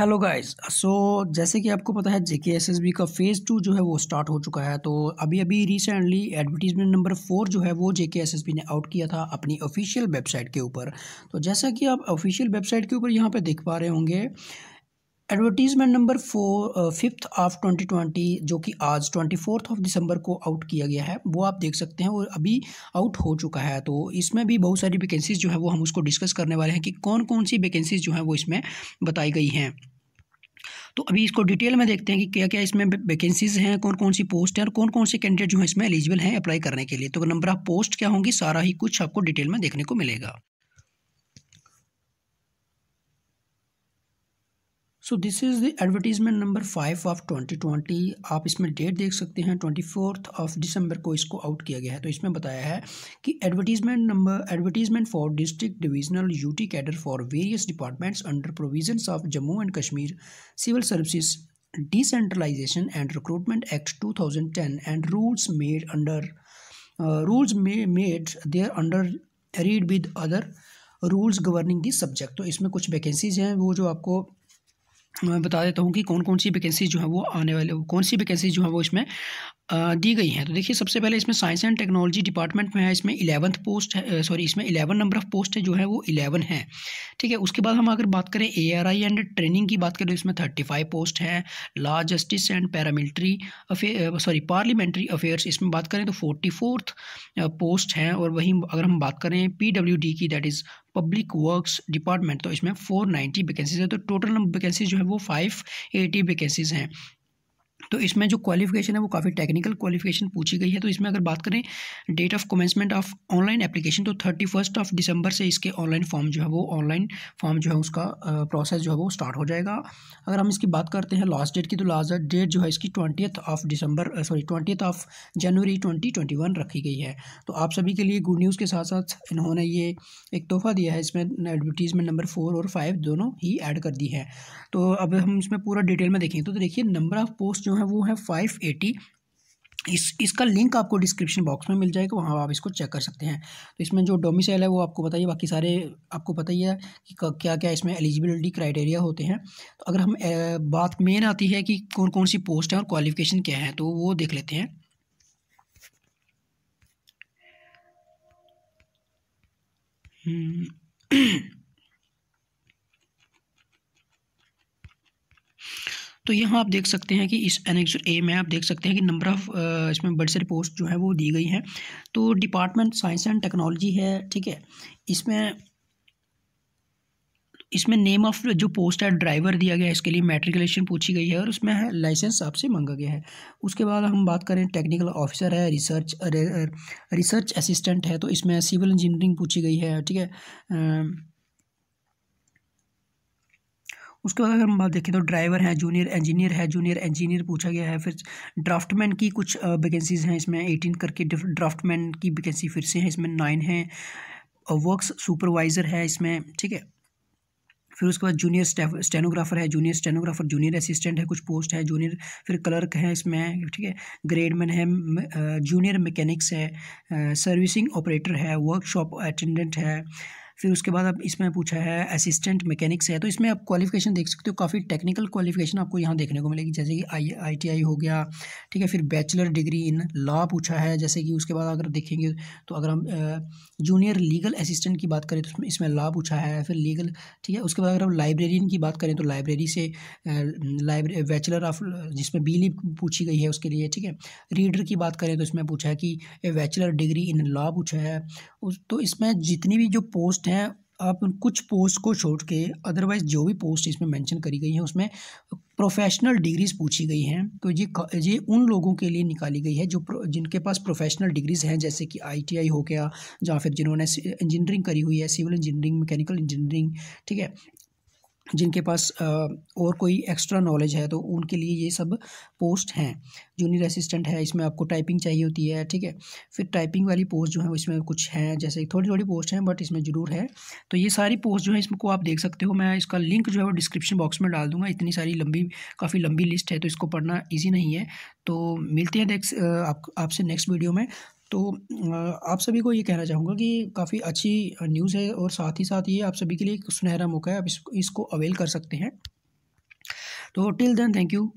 hello guys so जैसे कि आपको पता है जेके एस एस बी का फ़ेज़ टू जो है वो स्टार्ट हो चुका है तो अभी अभी रिसेंटली एडवर्टीजमेंट नंबर फोर जो है वो जेके एस एस बी ने आउट किया था अपनी ऑफिशियल वेबसाइट के ऊपर तो जैसा कि आप ऑफिशियल वेबसाइट के ऊपर यहाँ पे देख पा रहे होंगे advertisement number four fifth of twenty twenty जो कि आज ट्वेंटी फोर्थ ऑफ दिसंबर को आउट किया गया है वो आप देख सकते हैं और अभी आउट हो चुका है तो इसमें भी बहुत सारी वैकेंसीज जो है वो हम उसको डिस्कस करने वाले हैं कि कौन कौन सी वैकेंसीज जो हैं वो इसमें बताई गई हैं तो अभी इसको डिटेल में देखते हैं कि क्या क्या इसमें वैकेंसीज हैं कौन कौन सी पोस्ट हैं और कौन कौन से कैंडिडेट जो हैं इसमें एलिजिबल हैं अप्लाई करने के लिए तो नंबर ऑफ पोस्ट क्या होंगी सारा ही कुछ आपको डिटेल में देखने को मिलेगा so this is the advertisement number five of twenty twenty आप इसमें डेट देख सकते हैं ट्वेंटी फोर्थ ऑफ दिसंबर को इसको आउट किया गया है तो इसमें बताया है कि advertisement number advertisement for district divisional UT cadre for various departments under provision of Jammu and Kashmir civil services decentralization and recruitment act two thousand ten and rules made under rules made there under read with other rules governing this subject तो इसमें कुछ vacancies हैं वो जो आपको मैं बता देता हूँ कि कौन कौन सी वैकेंसी जो है वो आने वाले कौन सी वैकेंसी जो है वो इसमें दी गई हैं तो देखिए सबसे पहले इसमें साइंस एंड टेक्नोलॉजी डिपार्टमेंट में है इसमें इलेवंथ पोस्ट है सॉरी इसमें इलेवन नंबर ऑफ पोस्ट है जो है वो इलेवन है ठीक है उसके बाद हम अगर बात करें A R I and training की बात करें तो इसमें थर्टी फाइव पोस्ट हैं law justice and paramilitary affair sorry parliamentary affairs इसमें बात करें तो फोर्टी फोर्थ पोस्ट हैं और वहीं अगर हम बात करें पी डब्ल्यू डी की that is public works department तो इसमें फोर नाइन्टी वैकेंसीज है तो टोटल वैकेंसीज जो है वो फाइव एटी वैकेंसीज हैं तो इसमें जो क्वालिफिकेशन है वो काफ़ी टेक्निकल क्वालिफिकेशन पूछी गई है तो इसमें अगर बात करें date of commencement of online application तो थर्टी फर्स्ट ऑफ दिसंबर से इसके ऑनलाइन फॉर्म जो है वो ऑनलाइन फॉर्म जो है उसका प्रोसेस जो है वो स्टार्ट हो जाएगा अगर हम इसकी बात करते हैं लास्ट डेट की तो लास्ट डेट जो है इसकी twentieth of December sorry twentieth of January twenty twenty one रखी गई है तो आप सभी के लिए गुड न्यूज़ के साथ साथ इन्होंने ये एक तोहफा दिया है इसमें एडवर्टीज़मेंट नंबर फोर और फाइव दोनों ही ऐड कर दी है तो अब हम इसमें पूरा डिटेल में देखें तो देखिए नंबर ऑफ़ पोस्ट जो है है वो है फाइव एटी इस इसका लिंक आपको डिस्क्रिप्शन बॉक्स में मिल जाएगा वहाँ आप इसको चेक कर सकते हैं तो इसमें जो डोमिसाइल है वो आपको बताइए बाकी सारे आपको पता ही है कि क्या क्या इसमें एलिजिबिलिटी क्राइटेरिया होते हैं तो अगर हम बात मेन आती है कि कौन कौन सी पोस्ट है और क्वालिफिकेशन क्या है तो वो देख लेते हैं हम्म तो यहाँ आप देख सकते हैं कि इस एनेक्स ए में आप देख सकते हैं कि नंबर ऑफ़ इसमें बड़ी सारी पोस्ट जो है वो दी गई हैं तो डिपार्टमेंट साइंस एंड टेक्नोलॉजी है ठीक है इसमें इसमें नेम ऑफ जो पोस्ट है ड्राइवर दिया गया है इसके लिए मेट्रिकुलेशन पूछी गई है और उसमें है लाइसेंस आपसे मांगा गया है उसके बाद हम बात करें टेक्निकल ऑफिसर है रिसर्च रिसर्च असिस्टेंट है तो इसमें सिविल इंजीनियरिंग पूछी गई है ठीक है उसके बाद अगर हम बात देखें तो ड्राइवर हैं जूनियर इंजीनियर है जूनियर इंजीनियर पूछा गया है फिर ड्राफ्टमैन की कुछ वैकेंसीज़ हैं इसमें एटीन करके ड्राफ्टमैन की वैकेंसी फिर से है इसमें नाइन है वर्क सुपरवाइज़र है इसमें ठीक है फिर उसके बाद जूनियर स्टेनोग्राफर है जूनियर स्टेनोग्राफर जूनियर असिस्टेंट है कुछ पोस्ट है जूनियर फिर क्लर्क है इसमें ठीक है ग्रेडमैन है जूनियर मैकेनिक्स है सर्विसिंग ऑपरेटर है वर्कशॉप अटेंडेंट है फिर उसके बाद आप इसमें पूछा है असिस्टेंट मैकेनिक्स है तो इसमें आप क्वालिफिकेशन देख सकते हो काफ़ी टेक्निकल क्वालिफिकेशन आपको यहाँ देखने को मिलेगी जैसे कि आई आई टी आई हो गया ठीक है फिर बैचलर डिग्री इन लॉ पूछा है जैसे कि उसके बाद अगर देखेंगे तो अगर हम जूनियर लीगल असिस्टेंट की बात करें तो इसमें लॉ पूछा है फिर लीगल ठीक है उसके बाद अगर हम लाइब्रेरियन की बात करें तो लाइब्रेरी से लाइब्रे बैचलर ऑफ जिसमें बी पूछी गई है उसके लिए ठीक है रीडर की बात करें तो इसमें पूछा है कि बैचलर डिग्री इन लॉ पूछा है तो इसमें जितनी भी जो पोस्ट सकते हैं आप कुछ पोस्ट को छोड़ के अदरवाइज़ जो भी पोस्ट इसमें मेंशन करी गई है उसमें प्रोफेशनल डिग्रीज़ पूछी गई हैं तो ये ये उन लोगों के लिए निकाली गई है जो जिनके पास प्रोफेशनल डिग्रीज़ हैं जैसे कि आईटीआई हो गया या फिर जिन्होंने इंजीनियरिंग करी हुई है सिविल इंजीनियरिंग मैकेनिकल इंजीनियरिंग ठीक है जिनके पास और कोई एक्स्ट्रा नॉलेज है तो उनके लिए ये सब पोस्ट हैं जूनियर असिस्टेंट है इसमें आपको टाइपिंग चाहिए होती है ठीक है फिर टाइपिंग वाली पोस्ट जो है इसमें कुछ हैं जैसे थोड़ी थोड़ी पोस्ट हैं बट इसमें ज़रूर है तो ये सारी पोस्ट जो है इसको आप देख सकते हो मैं इसका लिंक जो है वो डिस्क्रिप्शन बॉक्स में डाल दूंगा इतनी सारी लंबी काफ़ी लंबी लिस्ट है तो इसको पढ़ना ईजी नहीं है तो मिलते हैं नेक्स्ट आप, आपसे नेक्स्ट वीडियो में तो आप सभी को ये कहना चाहूँगा कि काफ़ी अच्छी न्यूज़ है और साथ ही साथ ये आप सभी के लिए एक सुनहरा मौका है आप इसको इसको अवेल कर सकते हैं तो टिल देन थैंक यू